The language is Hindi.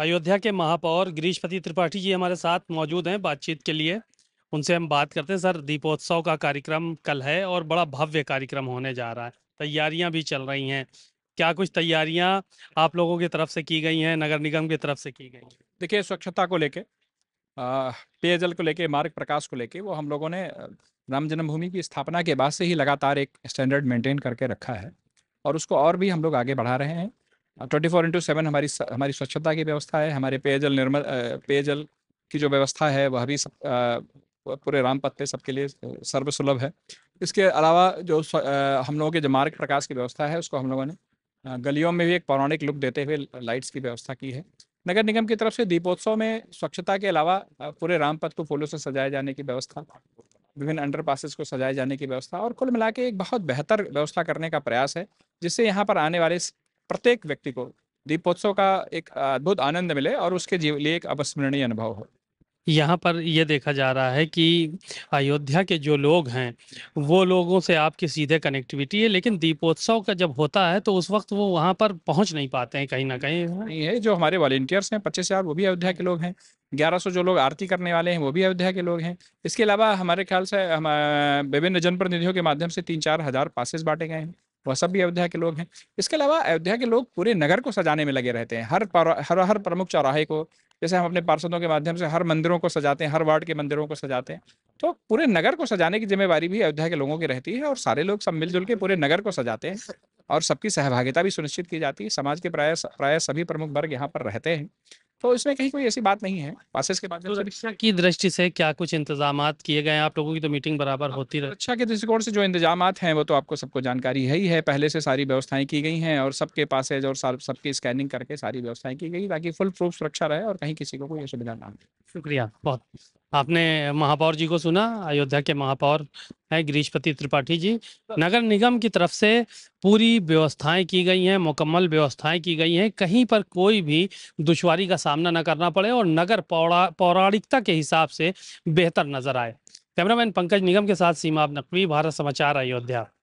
अयोध्या के महापौर गिरीशपति त्रिपाठी जी हमारे साथ मौजूद हैं बातचीत के लिए उनसे हम बात करते हैं सर दीपोत्सव का कार्यक्रम कल है और बड़ा भव्य कार्यक्रम होने जा रहा है तैयारियां भी चल रही हैं क्या कुछ तैयारियां आप लोगों की तरफ से की गई हैं नगर निगम की तरफ से की गई देखिए स्वच्छता को लेके पेयजल को लेके मार्ग प्रकाश को लेके वो हम लोगों ने राम जन्मभूमि की स्थापना के बाद से ही लगातार एक स्टैंडर्ड मेंटेन करके रखा है और उसको और भी हम लोग आगे बढ़ा रहे हैं ट्वेंटी फोर इंटू सेवन हमारी हमारी स्वच्छता की व्यवस्था है हमारे पेयजल निर्मल पेयजल की जो व्यवस्था है वह भी सब पूरे रामपथ पे सबके लिए सर्वसुलभ है इसके अलावा जो हम लोगों के जो मार्ग प्रकाश की व्यवस्था है उसको हम लोगों ने गलियों में भी एक पौराणिक लुक देते हुए लाइट्स की व्यवस्था की है नगर निगम की तरफ से दीपोत्सव में स्वच्छता के अलावा पूरे रामपथ को फूलों से सजाए जाने की व्यवस्था विभिन्न पासिस को सजाए जाने की व्यवस्था और कुल मिला के एक बहुत बेहतर व्यवस्था करने का प्रयास है जिससे यहाँ पर आने वाले प्रत्येक व्यक्ति को दीपोत्सव का एक अद्भुत आनंद मिले और उसके जीव लिए एक अविस्मरणीय अनुभव हो यहाँ पर यह देखा जा रहा है कि अयोध्या के जो लोग हैं वो लोगों से आपकी सीधे कनेक्टिविटी है लेकिन दीपोत्सव का जब होता है तो उस वक्त वो वहाँ पर पहुँच नहीं पाते हैं कहीं ना कहीं नहीं है जो हमारे वॉलेंटियर्स हैं पच्चीस हज़ार वो भी अयोध्या के लोग हैं ग्यारह सौ जो लोग आरती करने वाले हैं वो भी अयोध्या के लोग हैं इसके अलावा हमारे ख्याल से हम विभिन्न जनप्रतिनिधियों के माध्यम से तीन चार हज़ार पासेस बांटे गए हैं वह सब भी अयोध्या के लोग हैं इसके अलावा अयोध्या के लोग पूरे नगर को सजाने में लगे रहते हैं हर हर हर प्रमुख चौराहे को जैसे हम अपने पार्षदों के माध्यम से हर मंदिरों को सजाते हैं हर वार्ड के मंदिरों को सजाते हैं तो पूरे नगर को सजाने की जिम्मेवारी भी अयोध्या के लोगों की रहती है और सारे लोग सब मिलजुल के पूरे नगर को सजाते हैं और सबकी सहभागिता भी सुनिश्चित की जाती है समाज के प्राय प्राय सभी प्रमुख वर्ग यहाँ पर रहते हैं तो इसमें कहीं कोई ऐसी बात नहीं है पासेस के बाद तो सुरक्षा की दृष्टि से क्या कुछ इंतजाम किए गए हैं आप लोगों की तो मीटिंग बराबर होती रही सुरक्षा के दृष्टिकोण से जो इंतजाम हैं वो तो आपको सबको जानकारी है ही है पहले से सारी व्यवस्थाएं की गई हैं और सबके पासेज और सबकी स्कैनिंग करके सारी व्यवस्थाएं की गई ताकि फुल प्रूफ सुरक्षा रहे और कहीं किसी को कोई असुविधा ना हो शुक्रिया बहुत आपने महापौर जी को सुना अयोध्या के महापौर हैं गिरीशपति त्रिपाठी जी नगर निगम की तरफ से पूरी व्यवस्थाएं की गई हैं मुकम्मल व्यवस्थाएं की गई हैं कहीं पर कोई भी दुश्वारी का सामना न करना पड़े और नगर पौड़ा पौराणिकता के हिसाब से बेहतर नजर आए कैमरामैन पंकज निगम के साथ सीमा नकवी भारत समाचार अयोध्या